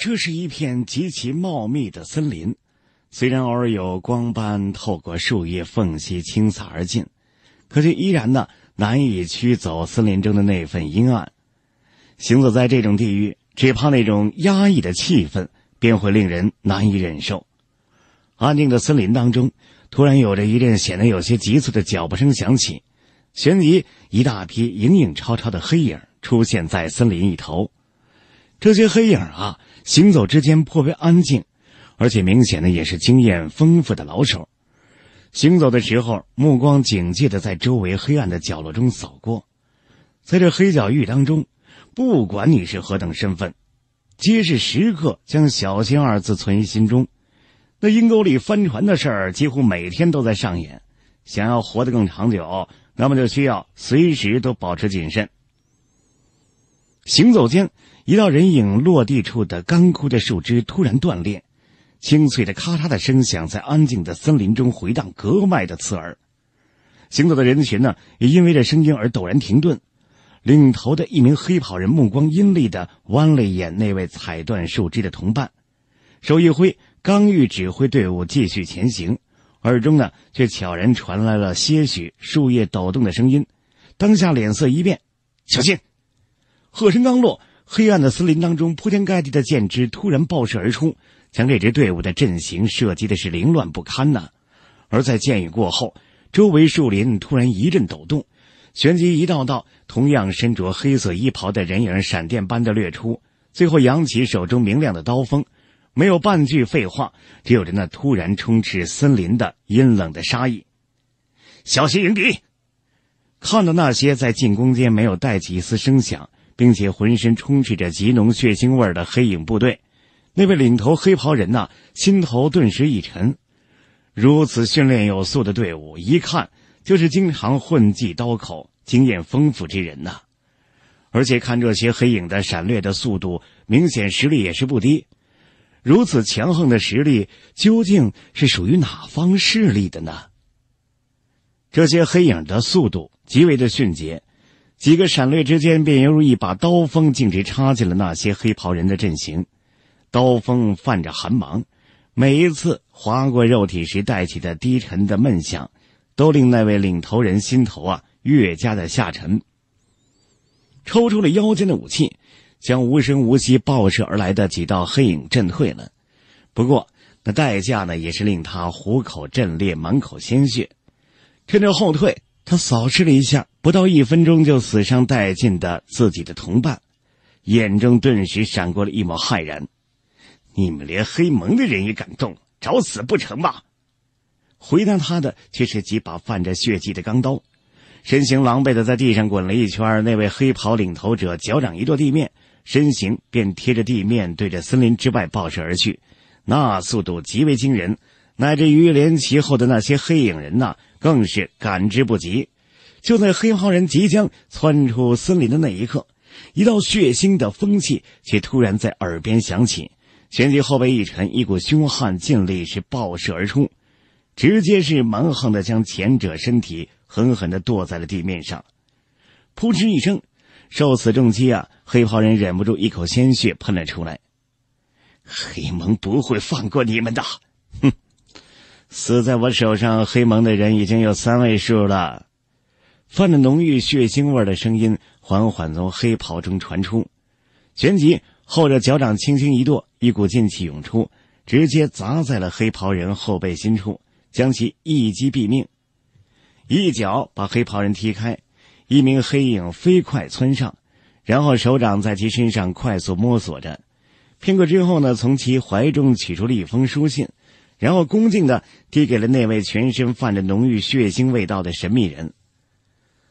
这是一片极其茂密的森林，虽然偶尔有光斑透过树叶缝隙倾洒而进，可却依然呢难以驱走森林中的那份阴暗。行走在这种地域，只怕那种压抑的气氛便会令人难以忍受。安静的森林当中，突然有着一阵显得有些急促的脚步声响起，旋即一大批影影绰绰的黑影出现在森林一头。这些黑影啊！行走之间颇为安静，而且明显的也是经验丰富的老手。行走的时候，目光警戒的在周围黑暗的角落中扫过。在这黑角域当中，不管你是何等身份，皆是时刻将“小心”二字存于心中。那阴沟里翻船的事儿，几乎每天都在上演。想要活得更长久，那么就需要随时都保持谨慎。行走间，一道人影落地处的干枯的树枝突然断裂，清脆的咔嚓的声响在安静的森林中回荡，格外的刺耳。行走的人群呢，也因为这声音而陡然停顿。领头的一名黑袍人目光阴厉的剜了一眼那位踩断树枝的同伴，手一挥，刚欲指挥队伍继续前行，耳中呢却悄然传来了些许树叶抖动的声音，当下脸色一变：“小心！”喝声刚落，黑暗的森林当中，铺天盖地的箭支突然爆射而出，将这支队伍的阵型射击的是凌乱不堪呐，而在箭雨过后，周围树林突然一阵抖动，旋即一道道同样身着黑色衣袍的人影闪电般的掠出，最后扬起手中明亮的刀锋，没有半句废话，只有着那突然充斥森林的阴冷的杀意。小心迎敌！看到那些在进攻间没有带起一丝声响。并且浑身充斥着极浓血腥味的黑影部队，那位领头黑袍人呐，心头顿时一沉。如此训练有素的队伍，一看就是经常混迹刀口、经验丰富之人呐。而且看这些黑影的闪掠的速度，明显实力也是不低。如此强横的实力，究竟是属于哪方势力的呢？这些黑影的速度极为的迅捷。几个闪掠之间，便犹如一把刀锋，径直插进了那些黑袍人的阵型。刀锋泛着寒芒，每一次划过肉体时带起的低沉的闷响，都令那位领头人心头啊越加的下沉。抽出了腰间的武器，将无声无息爆射而来的几道黑影震退了。不过那代价呢，也是令他虎口震裂，满口鲜血。趁着后退。他扫视了一下不到一分钟就死伤殆尽的自己的同伴，眼中顿时闪过了一抹骇然：“你们连黑盟的人也敢动，找死不成吗？”回答他的却是几把泛着血迹的钢刀，身形狼狈的在地上滚了一圈。那位黑袍领头者脚掌一跺地面，身形便贴着地面对着森林之外爆射而去，那速度极为惊人。乃至于连其后的那些黑影人呐，更是感知不及。就在黑袍人即将窜出森林的那一刻，一道血腥的风气却突然在耳边响起，旋即后背一沉，一股凶悍劲力是爆射而出，直接是蛮横的将前者身体狠狠的剁在了地面上。扑哧一声，受此重击啊，黑袍人忍不住一口鲜血喷了出来。黑蒙不会放过你们的，哼！死在我手上，黑蒙的人已经有三位数了。泛着浓郁血腥味的声音缓缓从黑袍中传出，旋即后者脚掌轻轻一跺，一股劲气涌出，直接砸在了黑袍人后背心处，将其一击毙命。一脚把黑袍人踢开，一名黑影飞快窜上，然后手掌在其身上快速摸索着，片刻之后呢，从其怀中取出了一封书信。然后恭敬的递给了那位全身泛着浓郁血腥味道的神秘人，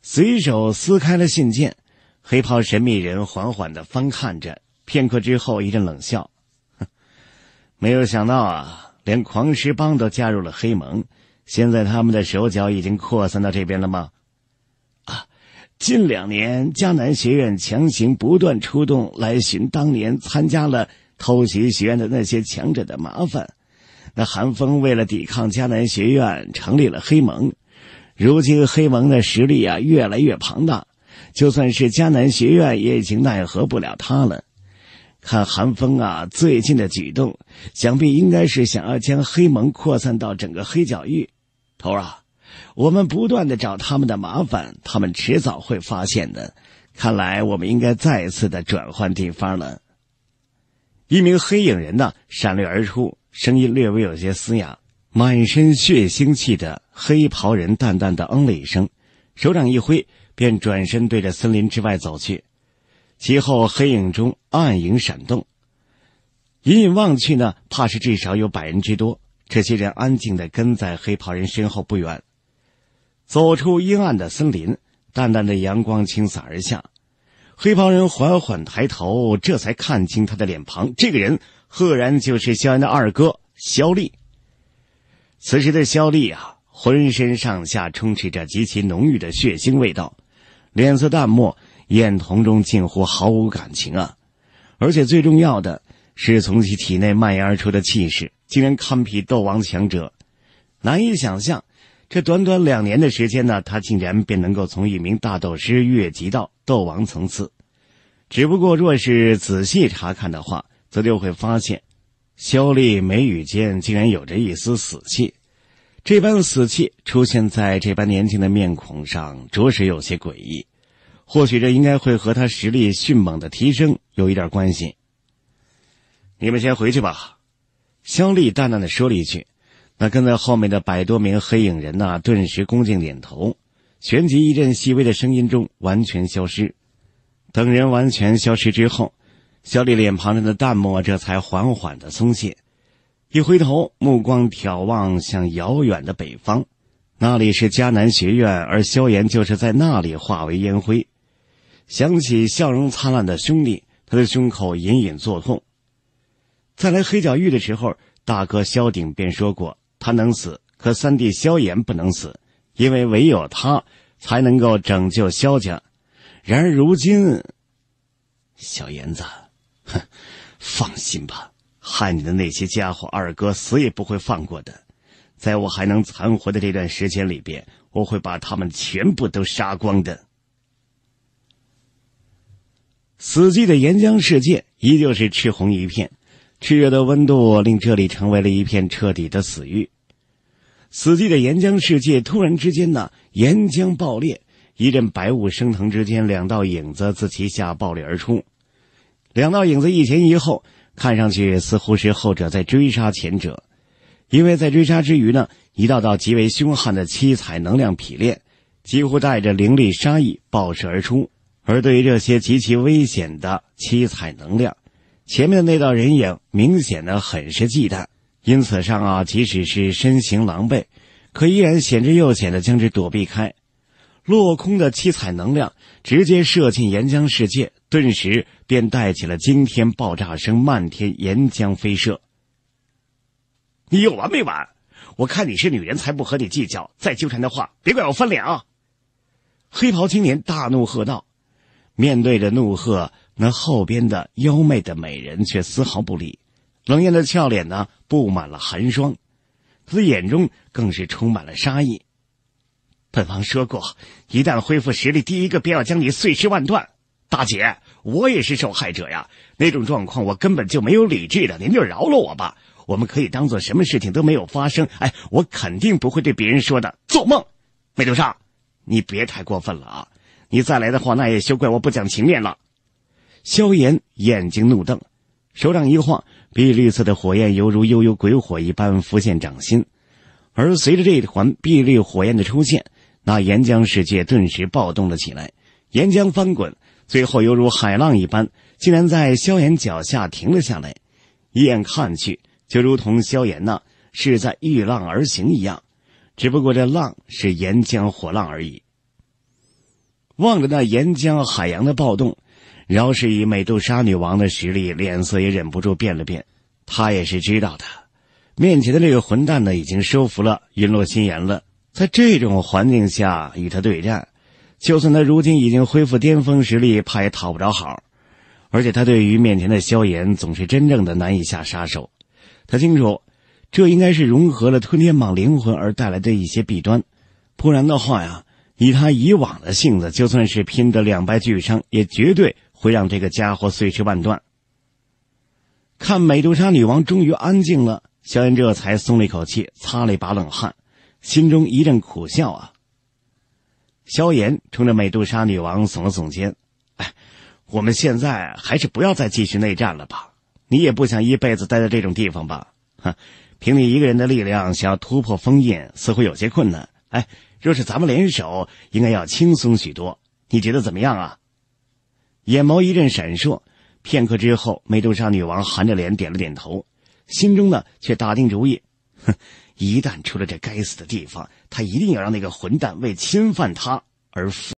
随手撕开了信件，黑袍神秘人缓缓的翻看着，片刻之后一阵冷笑：“ 没有想到啊，连狂狮帮都加入了黑盟，现在他们的手脚已经扩散到这边了吗？”“啊，近两年迦南学院强行不断出动来寻当年参加了偷袭学院的那些强者的麻烦。”那韩风为了抵抗迦南学院，成立了黑盟。如今黑盟的实力啊，越来越庞大，就算是迦南学院也已经奈何不了他了。看韩风啊，最近的举动，想必应该是想要将黑盟扩散到整个黑角域。头儿啊，我们不断的找他们的麻烦，他们迟早会发现的。看来我们应该再一次的转换地方了。一名黑影人呢，闪掠而出。声音略微有些嘶哑，满身血腥气的黑袍人淡淡的嗯了一声，手掌一挥，便转身对着森林之外走去。其后黑影中暗影闪动，隐隐望去呢，怕是至少有百人之多。这些人安静的跟在黑袍人身后不远。走出阴暗的森林，淡淡的阳光倾洒而下，黑袍人缓缓抬头，这才看清他的脸庞。这个人。赫然就是萧炎的二哥萧丽。此时的萧丽啊，浑身上下充斥着极其浓郁的血腥味道，脸色淡漠，眼瞳中近乎毫无感情啊！而且最重要的是，从其体内蔓延而出的气势，竟然堪比斗王强者，难以想象。这短短两年的时间呢，他竟然便能够从一名大斗师跃级到斗王层次。只不过，若是仔细查看的话，则就会发现，肖丽眉宇间竟然有着一丝死气，这般死气出现在这般年轻的面孔上，着实有些诡异。或许这应该会和他实力迅猛的提升有一点关系。你们先回去吧。”肖丽淡淡的说了一句。那跟在后面的百多名黑影人呐，顿时恭敬点头，旋即一阵细微的声音中完全消失。等人完全消失之后。小李脸庞上的淡漠这才缓缓的松懈，一回头，目光眺望向遥远的北方，那里是迦南学院，而萧炎就是在那里化为烟灰。想起笑容灿烂的兄弟，他的胸口隐隐作痛。在来黑角域的时候，大哥萧鼎便说过，他能死，可三弟萧炎不能死，因为唯有他才能够拯救萧家。然而如今，小炎子。哼，放心吧，害你的那些家伙，二哥死也不会放过的。在我还能残活的这段时间里边，我会把他们全部都杀光的。死寂的岩浆世界依旧是赤红一片，炽热的温度令这里成为了一片彻底的死域。死寂的岩浆世界突然之间呢，岩浆爆裂，一阵白雾升腾之间，两道影子自其下爆裂而出。两道影子一前一后，看上去似乎是后者在追杀前者，因为在追杀之余呢，一道道极为凶悍的七彩能量劈裂，几乎带着凌厉杀意爆射而出。而对于这些极其危险的七彩能量，前面的那道人影明显的很是忌惮，因此上啊，即使是身形狼狈，可依然险之又险的将之躲避开，落空的七彩能量直接射进岩浆世界。顿时便带起了惊天爆炸声，漫天岩浆飞射。你有完没完？我看你是女人，才不和你计较。再纠缠的话，别怪我翻脸啊！黑袍青年大怒喝道：“面对着怒喝，那后边的妖媚的美人却丝毫不理，冷艳的俏脸呢布满了寒霜，他的眼中更是充满了杀意。本王说过，一旦恢复实力，第一个便要将你碎尸万段。”大姐，我也是受害者呀！那种状况，我根本就没有理智的，您就饶了我吧。我们可以当做什么事情都没有发生。哎，我肯定不会对别人说的。做梦，没流上，你别太过分了啊！你再来的话，那也休怪我不讲情面了。萧炎眼睛怒瞪，手掌一晃，碧绿色的火焰犹如幽幽鬼火一般浮现掌心，而随着这一团碧绿火焰的出现，那岩浆世界顿时暴动了起来，岩浆翻滚。最后犹如海浪一般，竟然在萧炎脚下停了下来。一眼看去，就如同萧炎那是在遇浪而行一样，只不过这浪是岩浆火浪而已。望着那岩浆海洋的暴动，饶是以美杜莎女王的实力，脸色也忍不住变了变。他也是知道的，面前的这个混蛋呢，已经收服了云落心炎了。在这种环境下与他对战。就算他如今已经恢复巅峰实力，怕也讨不着好。而且他对于面前的萧炎，总是真正的难以下杀手。他清楚，这应该是融合了吞天蟒灵魂而带来的一些弊端。不然的话呀，以他以往的性子，就算是拼得两败俱伤，也绝对会让这个家伙碎尸万段。看美杜莎女王终于安静了，萧炎这才松了一口气，擦了一把冷汗，心中一阵苦笑啊。萧炎冲着美杜莎女王耸了耸肩，哎，我们现在还是不要再继续内战了吧？你也不想一辈子待在这种地方吧？哼，凭你一个人的力量想要突破封印，似乎有些困难。哎，若是咱们联手，应该要轻松许多。你觉得怎么样啊？眼眸一阵闪烁，片刻之后，美杜莎女王含着脸点了点头，心中呢却打定主意。哼！一旦出了这该死的地方，他一定要让那个混蛋为侵犯他而负。